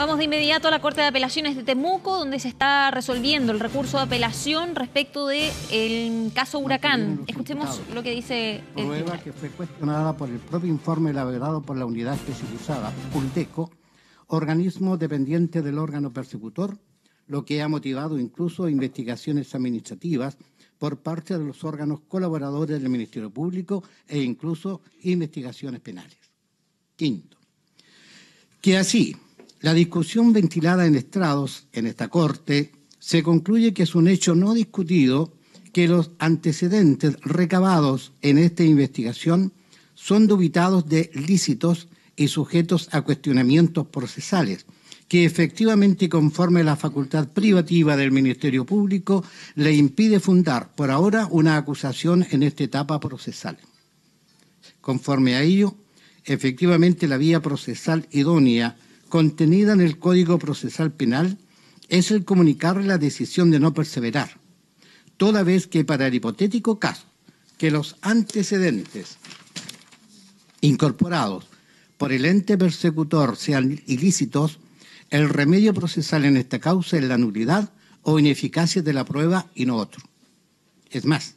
Vamos de inmediato a la Corte de Apelaciones de Temuco, donde se está resolviendo el recurso de apelación respecto del el caso Huracán. Escuchemos lo que dice Prueba que fue cuestionada por el propio informe elaborado por la unidad especializada, Pulteco, organismo dependiente del órgano persecutor, lo que ha motivado incluso investigaciones administrativas por parte de los órganos colaboradores del Ministerio Público e incluso investigaciones penales. Quinto, que así la discusión ventilada en estrados en esta Corte se concluye que es un hecho no discutido que los antecedentes recabados en esta investigación son dubitados de lícitos y sujetos a cuestionamientos procesales, que efectivamente conforme a la facultad privativa del Ministerio Público le impide fundar por ahora una acusación en esta etapa procesal. Conforme a ello, efectivamente la vía procesal idónea contenida en el Código Procesal Penal es el comunicar la decisión de no perseverar, toda vez que para el hipotético caso que los antecedentes incorporados por el ente persecutor sean ilícitos, el remedio procesal en esta causa es la nulidad o ineficacia de la prueba y no otro. Es más,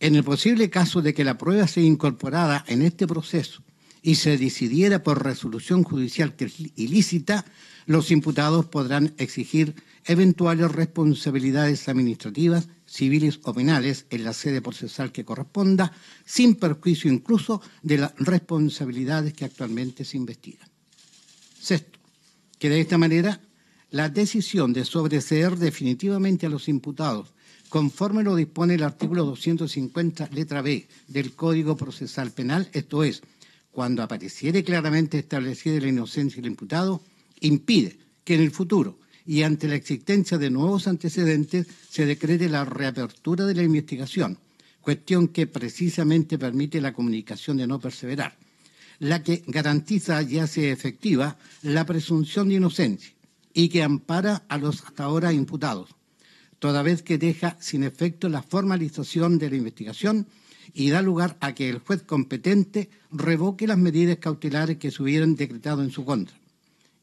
en el posible caso de que la prueba sea incorporada en este proceso y se decidiera por resolución judicial que ilícita, los imputados podrán exigir eventuales responsabilidades administrativas, civiles o penales en la sede procesal que corresponda, sin perjuicio incluso de las responsabilidades que actualmente se investigan. Sexto, que de esta manera la decisión de sobreseer definitivamente a los imputados conforme lo dispone el artículo 250, letra B del Código Procesal Penal, esto es, cuando apareciere claramente establecida la inocencia del imputado, impide que en el futuro y ante la existencia de nuevos antecedentes se decrete la reapertura de la investigación, cuestión que precisamente permite la comunicación de no perseverar, la que garantiza y hace efectiva la presunción de inocencia y que ampara a los hasta ahora imputados, toda vez que deja sin efecto la formalización de la investigación y da lugar a que el juez competente revoque las medidas cautelares que se hubieran decretado en su contra.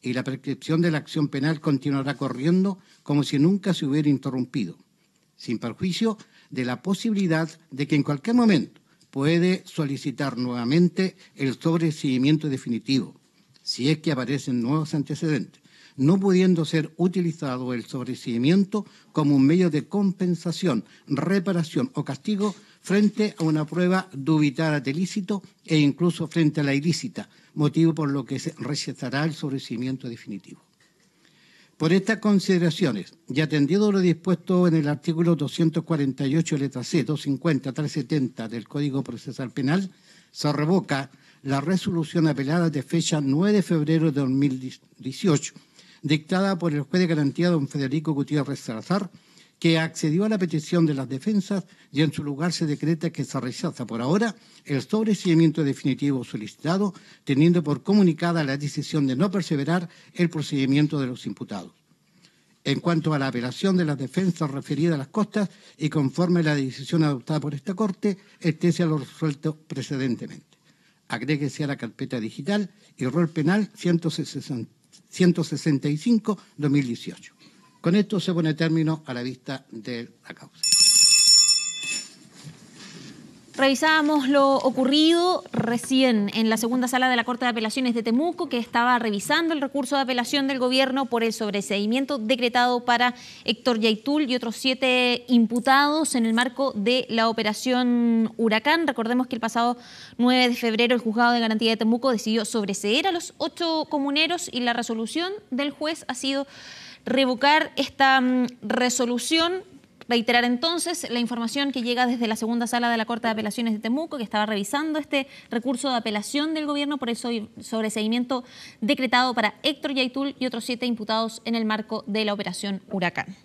Y la prescripción de la acción penal continuará corriendo como si nunca se hubiera interrumpido, sin perjuicio de la posibilidad de que en cualquier momento puede solicitar nuevamente el sobreseguimiento definitivo, si es que aparecen nuevos antecedentes no pudiendo ser utilizado el sobreseimiento como un medio de compensación, reparación o castigo frente a una prueba dubitada de lícito e incluso frente a la ilícita, motivo por lo que se rechazará el sobreseimiento definitivo. Por estas consideraciones, y atendido lo dispuesto en el artículo 248, letra C, 250, 370 del Código Procesal Penal, se revoca la resolución apelada de fecha 9 de febrero de 2018 dictada por el juez de garantía don Federico Gutiérrez Salazar, que accedió a la petición de las defensas y en su lugar se decreta que se rechaza por ahora el sobreseimiento definitivo solicitado, teniendo por comunicada la decisión de no perseverar el procedimiento de los imputados. En cuanto a la apelación de las defensas referida a las costas y conforme a la decisión adoptada por esta Corte, este a lo resuelto precedentemente. Agréguese a la carpeta digital y rol penal 160. 165-2018. Con esto se pone término a la vista de la causa. Revisábamos lo ocurrido recién en la segunda sala de la Corte de Apelaciones de Temuco, que estaba revisando el recurso de apelación del gobierno por el sobreseimiento decretado para Héctor Yaitul y otros siete imputados en el marco de la operación Huracán. Recordemos que el pasado 9 de febrero el juzgado de garantía de Temuco decidió sobreseer a los ocho comuneros y la resolución del juez ha sido revocar esta mm, resolución Reiterar entonces la información que llega desde la segunda sala de la Corte de Apelaciones de Temuco, que estaba revisando este recurso de apelación del gobierno por el sobreseguimiento decretado para Héctor Yaitul y otros siete imputados en el marco de la operación Huracán.